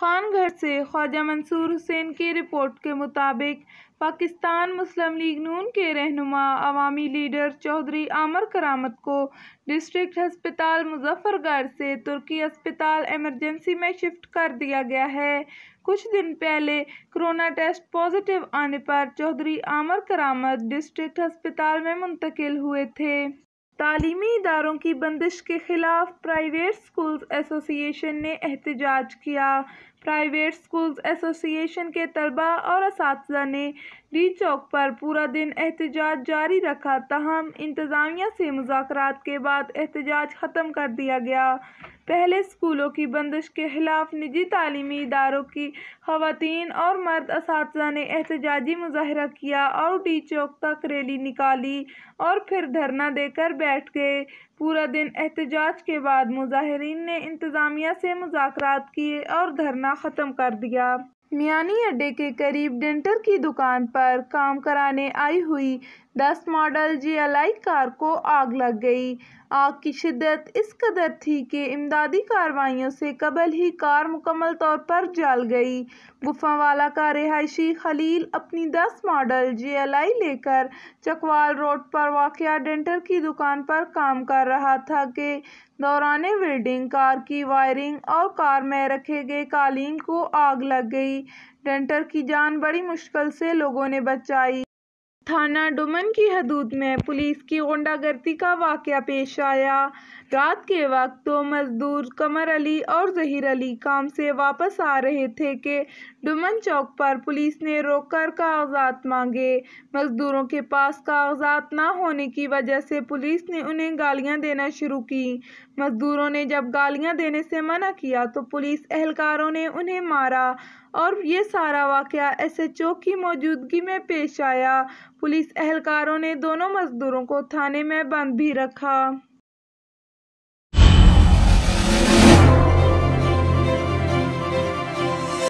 खानगढ़ से ख्वाजा मंसूर हुसैन की रिपोर्ट के मुताबिक पाकिस्तान मुस्लिम लीग नून के रहनुमा अवामी लीडर चौधरी आमर करामत को डिस्ट्रिक्ट हस्पताल मुजफ्फरगढ़ से तुर्की अस्पताल एमरजेंसी में शिफ्ट कर दिया गया है कुछ दिन पहले कोरोना टेस्ट पॉजिटिव आने पर चौधरी आमर करामत डिस्ट्रिक्ट हस्पताल में मुंतकिल हुए थे तालीमी इदारों की बंदिश के ख़िलाफ़ प्राइवेट स्कूल्स एसोसिएशन ने एहतजाज किया प्राइवेट स्कूल्स एसोसिएशन के तलबा और इस ने डी चौक पर पूरा दिन एहतजाज जारी रखा तहम इंतज़ामिया से मुजाकर के बाद एहतजाज ख़त्म कर दिया गया पहले स्कूलों की बंदिश के ख़िलाफ़ निजी तालीमी इदारों की खातन और मर्द इस ने एहतजाजी मुजाहरा किया और डी चौक तक रैली निकाली और फिर धरना देकर बैठ गए पूरा दिन एहतजाज के बाद मुजाहरीन ने इंतज़ामिया से मुजाकर किए और धरना ख़त्म कर दिया मियानी अड्डे के करीब डेंटर की दुकान पर काम कराने आई हुई दस मॉडल जीएलआई कार को आग लग गई आग की शिद्दत इस कदर थी कि इमदादी कार्रवाइयों से कबल ही कार मुकम्मल तौर पर जल गई गुफा वाला का रिहायशी खलील अपनी दस मॉडल जीएलआई लेकर चकवाल रोड पर वाक़ डेंटर की दुकान पर काम कर रहा था कि दौरान वेल्डिंग कार की वायरिंग और कार में रखे गए कालीन को आग लग गई डेंटर की जान बड़ी मुश्किल से लोगों ने बचाई थाना डुमन की हदूद में पुलिस की गुंडागर्दी का वाक़ पेश आया रात के वक्त दो मजदूर कमर अली और जहीर अली काम से वापस आ रहे थे कि डुमन चौक पर पुलिस ने रोककर कागजात मांगे मजदूरों के पास कागजात ना होने की वजह से पुलिस ने उन्हें गालियां देना शुरू की मजदूरों ने जब गालियां देने से मना किया तो पुलिस एहलकारों ने उन्हें मारा और ये सारा वाक़ एस एच की मौजूदगी में पेश आया पुलिस एहलकारों ने दोनों मजदूरों को थाने में बंद भी रखा